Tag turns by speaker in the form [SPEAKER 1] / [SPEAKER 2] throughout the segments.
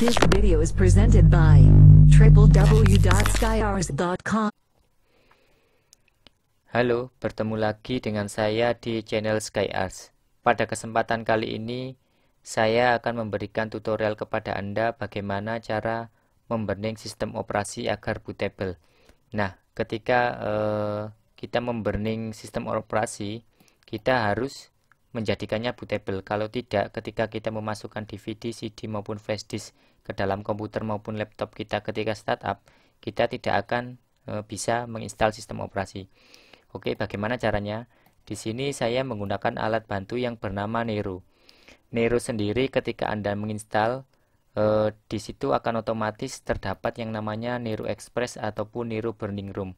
[SPEAKER 1] This video is presented by www.skyars.com Halo, bertemu lagi dengan saya di channel Skyars. Pada kesempatan kali ini, saya akan memberikan tutorial kepada Anda bagaimana cara membening sistem operasi agar bootable. Nah, ketika uh, kita membening sistem operasi, kita harus menjadikannya bootable. Kalau tidak, ketika kita memasukkan DVD, CD maupun flash disk ke dalam komputer maupun laptop kita ketika startup, kita tidak akan e, bisa menginstal sistem operasi. Oke, bagaimana caranya? Di sini saya menggunakan alat bantu yang bernama Nero. Nero sendiri ketika Anda menginstal e, di situ akan otomatis terdapat yang namanya Nero Express ataupun Nero Burning Room.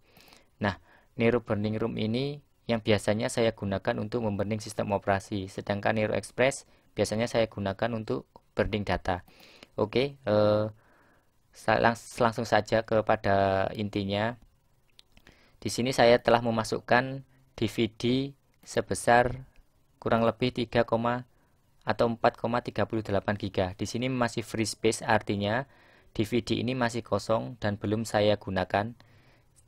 [SPEAKER 1] Nah, Nero Burning Room ini yang biasanya saya gunakan untuk membening sistem operasi, sedangkan Nero Express biasanya saya gunakan untuk berding data. Oke, eh, langsung saja kepada intinya. Di sini saya telah memasukkan DVD sebesar kurang lebih 3, atau 4,38 GB. Di sini masih free space artinya DVD ini masih kosong dan belum saya gunakan.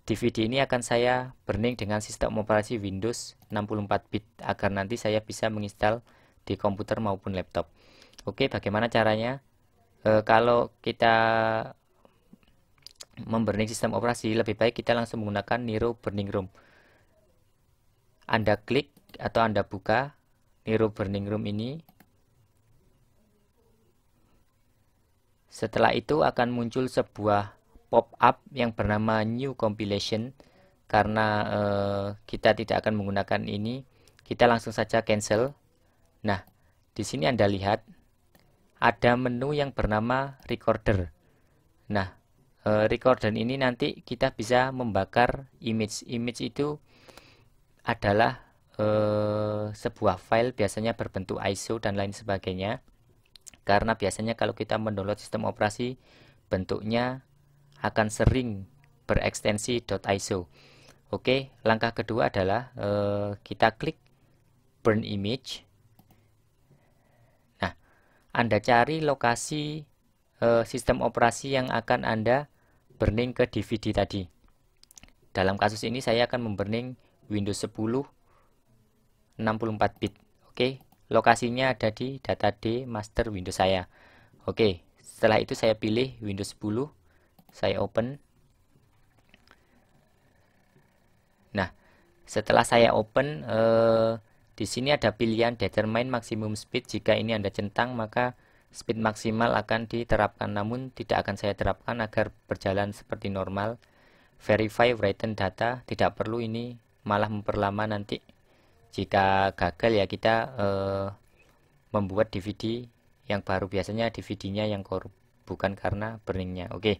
[SPEAKER 1] DVD ini akan saya burning dengan sistem operasi Windows 64 bit agar nanti saya bisa menginstal di komputer maupun laptop. Oke, bagaimana caranya? E, kalau kita memburning sistem operasi, lebih baik kita langsung menggunakan Nero Burning Room. Anda klik atau Anda buka Nero Burning Room ini. Setelah itu akan muncul sebuah pop-up yang bernama new compilation karena uh, kita tidak akan menggunakan ini kita langsung saja cancel nah di sini anda lihat ada menu yang bernama recorder nah uh, recorder ini nanti kita bisa membakar image image itu adalah uh, sebuah file biasanya berbentuk ISO dan lain sebagainya karena biasanya kalau kita mendownload sistem operasi bentuknya akan sering berekstensi .iso. Oke, langkah kedua adalah eh, kita klik burn image. Nah, Anda cari lokasi eh, sistem operasi yang akan Anda burning ke DVD tadi. Dalam kasus ini saya akan memburning Windows 10 64 bit. Oke, lokasinya ada di data D master Windows saya. Oke, setelah itu saya pilih Windows 10 saya open nah setelah saya open eh, di sini ada pilihan determine maximum speed jika ini anda centang maka speed maksimal akan diterapkan namun tidak akan saya terapkan agar berjalan seperti normal verify written data tidak perlu ini malah memperlama nanti jika gagal ya kita eh, membuat DVD yang baru biasanya DVD-nya yang korup bukan karena burningnya oke okay.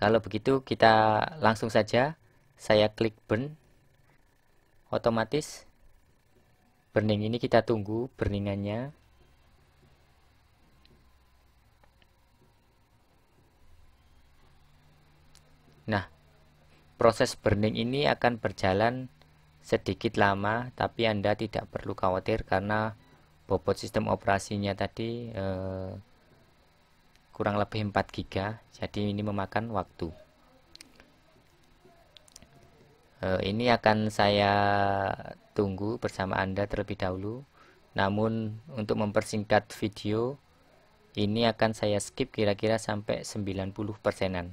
[SPEAKER 1] Kalau begitu kita langsung saja saya klik burn otomatis burning ini kita tunggu burningannya Nah, proses burning ini akan berjalan sedikit lama tapi Anda tidak perlu khawatir karena bobot sistem operasinya tadi eh, kurang lebih 4 GB jadi ini memakan waktu e, ini akan saya tunggu bersama anda terlebih dahulu namun untuk mempersingkat video ini akan saya skip kira-kira sampai 90 persenan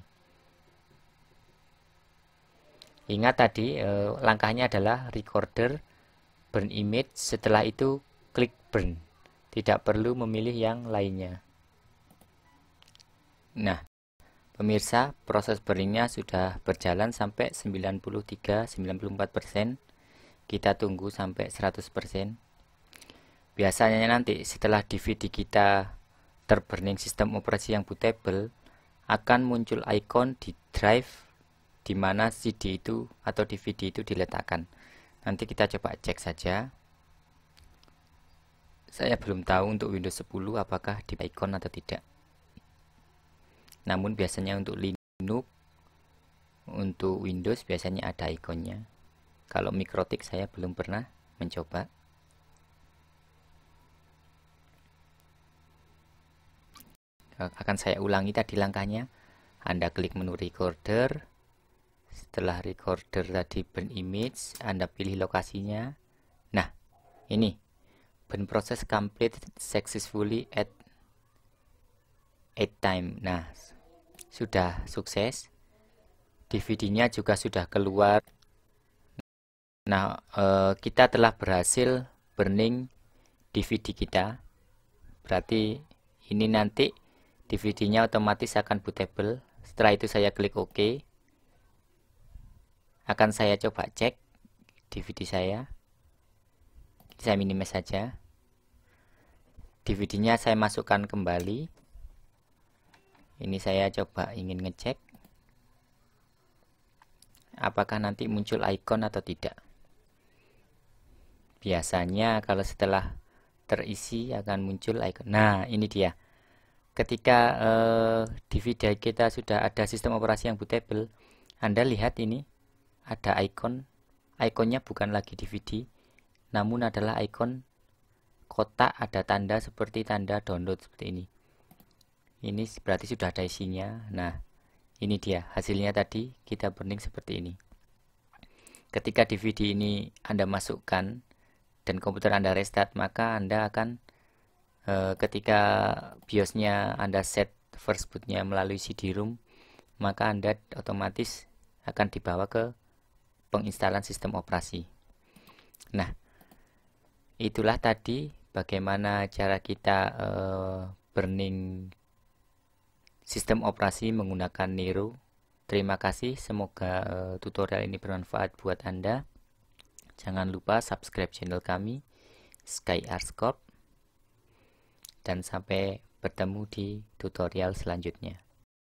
[SPEAKER 1] ingat tadi e, langkahnya adalah recorder burn image setelah itu klik burn tidak perlu memilih yang lainnya Nah, pemirsa, proses burningnya sudah berjalan sampai 93-94%. Kita tunggu sampai 100%. Biasanya nanti setelah DVD kita terburning sistem operasi yang bootable, akan muncul icon di drive di mana CD itu atau DVD itu diletakkan. Nanti kita coba cek saja saya belum tahu untuk Windows 10 apakah di icon atau tidak namun biasanya untuk Linux untuk Windows biasanya ada ikonnya kalau mikrotik saya belum pernah mencoba eh, akan saya ulangi tadi langkahnya Anda klik menu recorder setelah recorder tadi burn image Anda pilih lokasinya nah ini burn process complete successfully at 8 time nah sudah sukses. DVD-nya juga sudah keluar. Nah, eh, kita telah berhasil burning DVD kita. Berarti ini nanti DVD-nya otomatis akan bootable. Setelah itu saya klik OK. Akan saya coba cek DVD saya. Saya minimize saja. DVD-nya saya masukkan kembali ini saya coba ingin ngecek apakah nanti muncul icon atau tidak biasanya kalau setelah terisi akan muncul icon nah ini dia ketika eh, di video kita sudah ada sistem operasi yang bootable anda lihat ini ada icon Iconnya bukan lagi DVD namun adalah icon kotak ada tanda seperti tanda download seperti ini ini berarti sudah ada isinya nah ini dia hasilnya tadi kita burning seperti ini ketika DVD ini Anda masukkan dan komputer Anda restart maka Anda akan e, ketika BIOSnya Anda set first bootnya melalui CD-ROM maka Anda otomatis akan dibawa ke penginstalan sistem operasi nah itulah tadi bagaimana cara kita e, burning sistem operasi menggunakan Nero. Terima kasih, semoga eh, tutorial ini bermanfaat buat Anda. Jangan lupa subscribe channel kami, Sky Arts Corp. Dan sampai bertemu di tutorial selanjutnya.